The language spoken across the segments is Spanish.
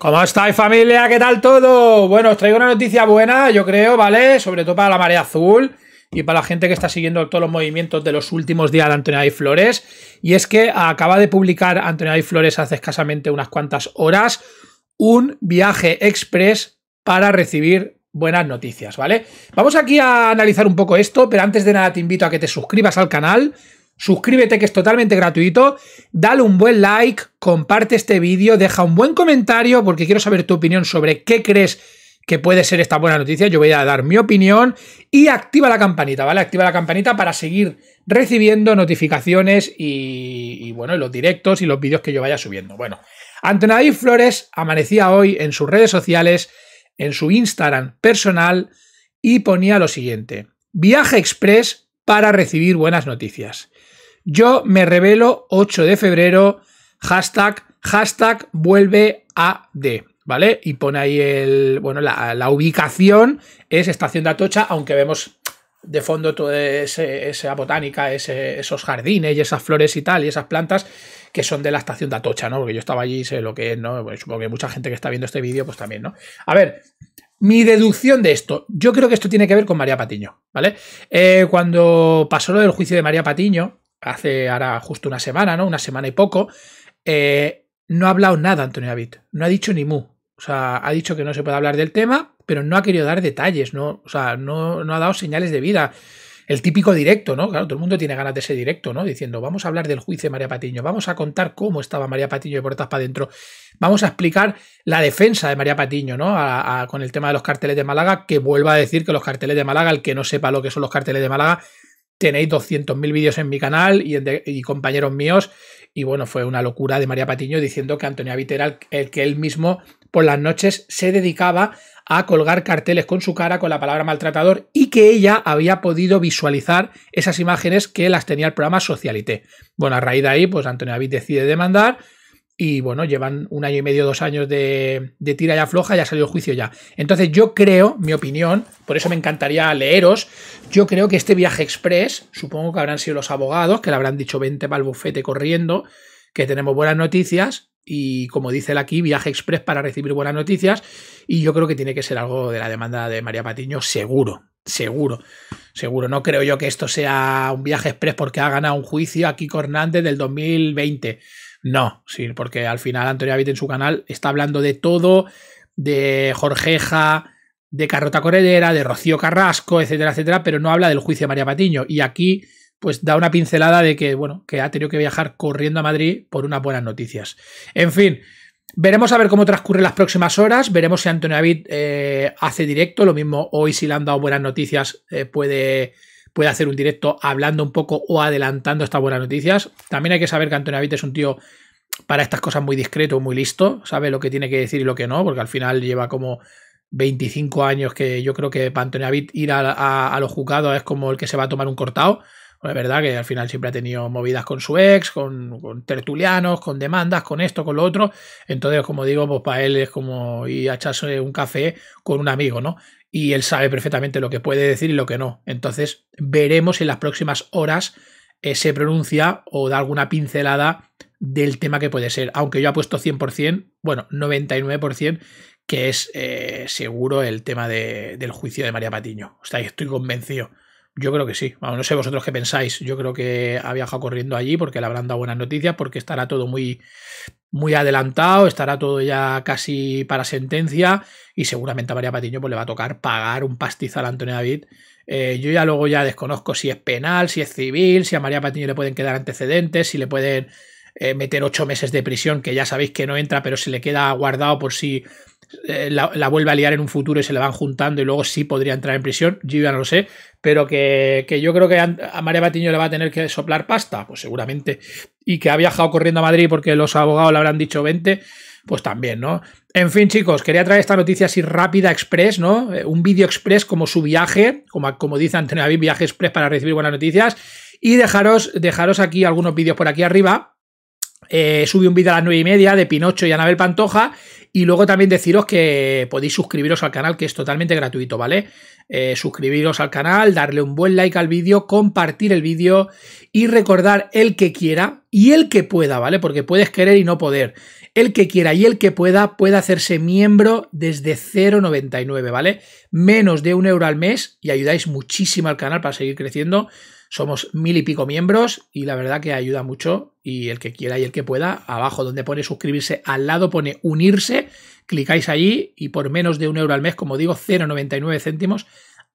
¿Cómo estáis familia? ¿Qué tal todo? Bueno, os traigo una noticia buena, yo creo, ¿vale? Sobre todo para la marea azul y para la gente que está siguiendo todos los movimientos de los últimos días de Antonio Ay Flores. Y es que acaba de publicar Antonio Ay Flores hace escasamente unas cuantas horas un viaje express para recibir buenas noticias, ¿vale? Vamos aquí a analizar un poco esto, pero antes de nada te invito a que te suscribas al canal suscríbete que es totalmente gratuito, dale un buen like, comparte este vídeo, deja un buen comentario porque quiero saber tu opinión sobre qué crees que puede ser esta buena noticia, yo voy a dar mi opinión y activa la campanita, ¿vale? Activa la campanita para seguir recibiendo notificaciones y, bueno, los directos y los vídeos que yo vaya subiendo. Bueno, Antonadí Flores amanecía hoy en sus redes sociales, en su Instagram personal y ponía lo siguiente, viaje express para recibir buenas noticias. Yo me revelo 8 de febrero, hashtag, hashtag vuelve a D. ¿Vale? Y pone ahí el. Bueno, la, ubicación es estación de Atocha, aunque vemos de fondo toda esa botánica, esos jardines y esas flores y tal, y esas plantas que son de la estación de Atocha, ¿no? Porque yo estaba allí y sé lo que es, ¿no? Pues supongo que mucha gente que está viendo este vídeo, pues también, ¿no? A ver, mi deducción de esto, yo creo que esto tiene que ver con María Patiño, ¿vale? Eh, cuando pasó lo del juicio de María Patiño, hace ahora justo una semana, ¿no? Una semana y poco, eh, no ha hablado nada Antonio David, no ha dicho ni mu. O sea, ha dicho que no se puede hablar del tema, pero no ha querido dar detalles, ¿no? O sea, no, no ha dado señales de vida. El típico directo, ¿no? Claro, todo el mundo tiene ganas de ese directo, ¿no? Diciendo, vamos a hablar del juicio de María Patiño, vamos a contar cómo estaba María Patiño de puertas para adentro, vamos a explicar la defensa de María Patiño, ¿no? con el tema de los carteles de Málaga, que vuelva a decir que los carteles de Málaga, el que no sepa lo que son los carteles de Málaga, tenéis 200.000 vídeos en mi canal y, compañeros míos. Y bueno, fue una locura de María Patiño diciendo que Antonio Abit el, el que él mismo por las noches se dedicaba a colgar carteles con su cara, con la palabra maltratador, y que ella había podido visualizar esas imágenes que las tenía el programa Socialité. Bueno, a raíz de ahí, pues Antonio Abit decide demandar, y bueno, llevan un año y medio, dos años de, de tira ya floja, ya salió el juicio ya. Entonces yo creo, mi opinión, por eso me encantaría leeros, yo creo que este viaje express, supongo que habrán sido los abogados, que le habrán dicho 20 para el bufete corriendo, que tenemos buenas noticias, y como dice el aquí, viaje express para recibir buenas noticias, y yo creo que tiene que ser algo de la demanda de María Patiño, seguro, Seguro, seguro. No creo yo que esto sea un viaje express porque ha ganado un juicio aquí con Hernández del 2020. No, sí, porque al final Antonio David en su canal está hablando de todo, de Jorgeja, de Carrota Corredera, de Rocío Carrasco, etcétera, etcétera, pero no habla del juicio de María Patiño. Y aquí, pues da una pincelada de que, bueno, que ha tenido que viajar corriendo a Madrid por unas buenas noticias. En fin. Veremos a ver cómo transcurren las próximas horas, veremos si Antonio David eh, hace directo, lo mismo hoy si le han dado buenas noticias eh, puede, puede, hacer un directo hablando un poco o adelantando estas buenas noticias. También hay que saber que Antonio David es un tío para estas cosas muy discreto, muy listo, sabe lo que tiene que decir y lo que no, porque al final lleva como 25 años que yo creo que para Antonio David ir a, a los juzgados es como el que se va a tomar un cortado es verdad que al final siempre ha tenido movidas con su ex, con, tertulianos, con demandas, con esto, con lo otro. Entonces, como digo, pues para él es como ir a echarse un café con un amigo, ¿no? Y él sabe perfectamente lo que puede decir y lo que no. Entonces, veremos si en las próximas horas eh, se pronuncia o da alguna pincelada del tema que puede ser. Aunque yo apuesto 100%, bueno, 99%, que es eh, seguro el tema del juicio de María Patiño. O sea, estoy convencido. Yo creo que sí. no sé vosotros qué pensáis. Yo creo que ha viajado corriendo allí porque le habrán dado buenas noticias, porque estará todo muy, muy adelantado, estará todo ya casi para sentencia y seguramente a María Patiño pues, le va a tocar pagar un pastizal a Antonio David. Eh, yo ya luego ya desconozco si es penal, si es civil, si a María Patiño le pueden quedar antecedentes, si le pueden eh, meter ocho meses de prisión, que ya sabéis que no entra, pero si le queda guardado por si eh, la, vuelve a liar en un futuro y se la van juntando y luego sí podría entrar en prisión, yo ya no lo sé, pero que, yo creo que a, María Batiño le va a tener que soplar pasta, pues seguramente, y que ha viajado corriendo a Madrid porque los abogados le habrán dicho 20, pues también, ¿no? En fin, chicos, quería traer esta noticia así rápida, express, ¿no? Eh, un vídeo express como su viaje, como, como dice Antonio David, viaje express para recibir buenas noticias, y dejaros, dejaros aquí algunos vídeos por aquí arriba eh, subí un vídeo a las 9 y media de Pinocho y Anabel Pantoja. Y luego también deciros que podéis suscribiros al canal, que es totalmente gratuito, ¿vale? Eh, suscribiros al canal, darle un buen like al vídeo, compartir el vídeo y recordar el que quiera y el que pueda, ¿vale? Porque puedes querer y no poder. El que quiera y el que pueda puede hacerse miembro desde 0,99, ¿vale? Menos de un euro al mes y ayudáis muchísimo al canal para seguir creciendo. Somos mil y pico miembros y la verdad que ayuda mucho y el que quiera y el que pueda, abajo donde pone suscribirse, al lado pone unirse, clicáis allí y por menos de un euro al mes, como digo, 0,99 céntimos,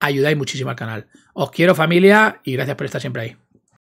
ayudáis muchísimo al canal. Os quiero familia y gracias por estar siempre ahí.